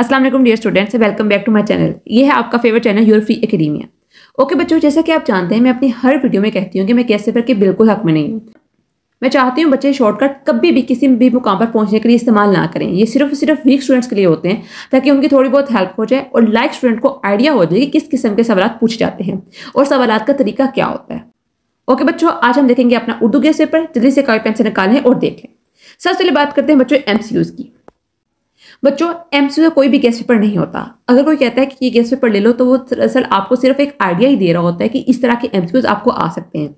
Aslam dear students welcome back to my channel ये है आपका favourite channel your free academia okay बच्चों जैसा कि आप जानते हैं मैं अपनी हर वीडियो में कहती हूँ कि मैं कैसे पर के बिल्कुल हक में नहीं हूँ मैं चाहती हूँ बच्चे शॉर्टकट कभी भी किसी भी मुकाम पर पहुँचने के लिए इस्तेमाल ना करें ये सिर्फ सिर्फ वीक स्टूडेंट्स के लिए होते हैं ताकि उनकी थोड़ी बहुत हेल्प हो जाए और लाइक स्टूडेंट को आइडिया हो जाए कि किस किस्म के सवाल पूछे जाते हैं और सवाल का तरीका क्या होता है ओके बच्चों आज हम देखेंगे अपना उर्दू के पेपर जल्दी से कॉपी पेन से निकालें और देखें सबसे पहले बात करते हैं बच्चों एम की बच्चों एम सी कोई भी गेस्ट पेपर नहीं होता अगर कोई कहता है कि ये गेस्ट पेपर ले लो तो वो दरअसल आपको सिर्फ एक आइडिया ही दे रहा होता है कि इस तरह के एम आपको आ सकते हैं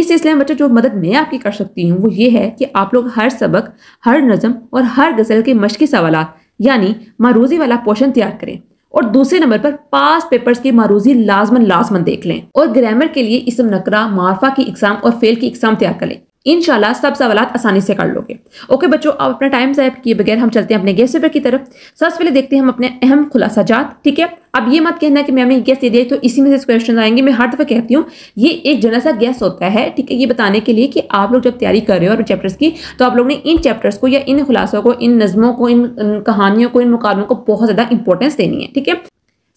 इस सिलसिले में बच्चों जो मदद मैं आपकी कर सकती हूँ वो ये है कि आप लोग हर सबक हर नज़म और हर गज़ल के मशक़ी सवाल यानी मारूजी वाला पोर्शन तैयार करें और दूसरे नंबर पर पास पेपर्स की मारूजी लाजमन लाजमन देख लें और ग्रामर के लिए इसम नकरा मार्फा की एग्जाम और फेल की एग्जाम तैयार कर लें इन सब सवाल आसानी से कर लोगे ओके बच्चों आप अपना टाइम जैप किए बगैर हम चलते हैं अपने गेस्ट पेपर की तरफ सबसे पहले देखते हैं हम अपने अहम खुलासा जात ठीक है अब ये मत कहना कि मैं हमें गैस दे दिया तो इसी में से क्वेश्चन आएंगे मैं हर दफ़ा कहती हूँ ये एक जनरल सा गैस होता है ठीक है ये बताने के लिए कि आप लोग जब तैयारी कर रहे हो और चैप्टर्स की तो आप लोग ने इन चैप्टर्स को या इन खुलासों को इन नज़मों को इन कहानियों को इन मुकाबलों को बहुत ज़्यादा इंपॉर्टेंस देनी है ठीक है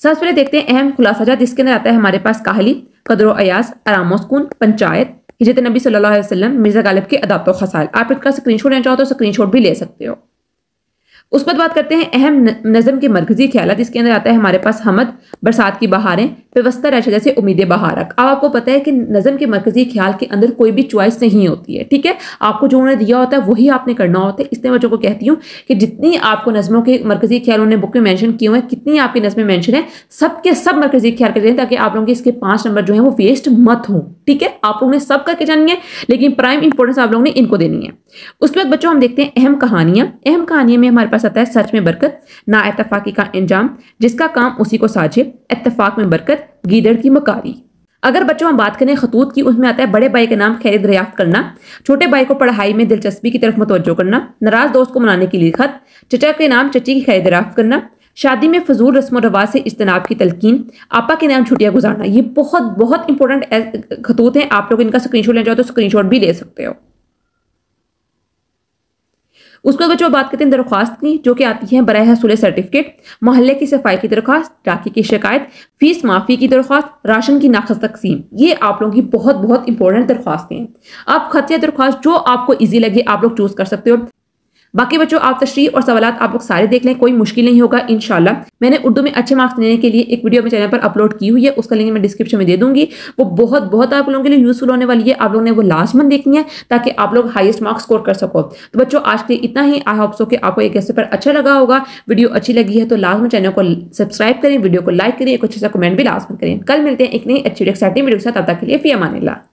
सबसे पहले देखते हैं अहम खुलासा जात जिसके अंदर आता है हमारे पास काहली कदर अयास आरामोस्कून पंचायत इजरत नबी सल्लल्लाहु अलैहि वसल्लम मिर्ज़ा गालिब के अदाब खसाल आप इसका शॉट लेना चाहो तो स्क्रीनशॉट भी ले सकते हो उस पर बात करते हैं अहम नज़म के मरकजी ख्याल जिसके अंदर आता है हमारे पास हमद बरसात की बहारें व्यवस्था राशि जैसे उम्मीद बहारक अब आपको पता है कि नज़म के मरकजी ख्याल के अंदर कोई भी च्वाइस नहीं होती है ठीक है आपको जो उन्होंने दिया होता है वही आपने करना होता है इसलिए बच्चों को कहती हूँ कि जितनी आपको नज़मों के मरकजी ख्याल उन्होंने बुक में मैंशन किए हुए हैं कितनी आपकी नज़में मैंशन है सबके सब मरकजी ख्याल कर दें ताकि आप लोगों के इसके पाँच नंबर जो है वो वेस्ट मत हों ठीक है आप लोगों ने सब करके जानी है लेकिन प्राइम इंपॉर्टेंस आप लोगों ने इनको देनी है उसके बाद बच्चों हम देखते हैं अहम कहानियाँ अहम कहानियाँ में हमारे पास आता है सच में बरकत ना इतफाक़ी का इंजाम जिसका काम उसी को साझे इतफाक़ में बरकत गीदड़ की मकारी अगर बच्चों हम बात करें खतूत की उसमें आता है बड़े भाई के नाम खैर दरियाफ्त करना छोटे भाई को पढ़ाई में दिलचस्पी की तरफ मतवजो करना नाराज दोस्त को मनाने के लिए खत चचा के नाम चची की खैर दरियाफ्त करना शादी में फजूल रस्म रवाज से इज्तनाब की तलकिन आपा के नाम छुट्टियाँ गुजारना ये बहुत बहुत इंपॉर्टेंट खतूत हैं आप लोग इनका स्क्रीन शॉट ले जाओ तो स्क्रीन शॉट भी ले सकते हो उसके बाद जो बात करते हैं दरख्वास्त की जो कि आती है बरह हसूल सर्टिफिकेट मोहल्ले की सफाई की दरख्वास्त राखी की शिकायत फीस माफ़ी की दरख्वास्त राशन की नाखस तकसीम ये आप लोगों की बहुत बहुत इंपॉर्टेंट दरख्वास्तें हैं आप खत या दरख्वास्त जो आपको ईजी लगे आप लोग चूज़ कर सकते हो बाकी बच्चों आप तशरी और सवाल आप लोग सारे देख लें कोई मुश्किल नहीं होगा इनशाला मैंने उर्दू में अच्छे मार्क्स लेने के लिए एक वीडियो अपने चैनल पर अपलोड की हुई है उसका लिंक मैं डिस्क्रिप्शन में दे दूंगी वो बहुत बहुत आप लोगों के लिए यूजफुल होने वाली है आप लोगों ने वो लास्ट मंथ देखनी है ताकि आप लोग हाइस्ट मार्क्स स्कोर कर सको तो बच्चों आज के लिए इतना ही आई होप सो कि आपको एक ऐसे पर अच्छा लगा होगा वीडियो अच्छी लगी है तो लास्ट में चैनल को सब्सक्राइब करें वीडियो को लाइक करें एक अच्छे सा कमेंट भी लास्ट में करें कल मिलते हैं एक नई अच्छी एक्साइटिंग वीडियो के साथ आप तक के लिए फी अमान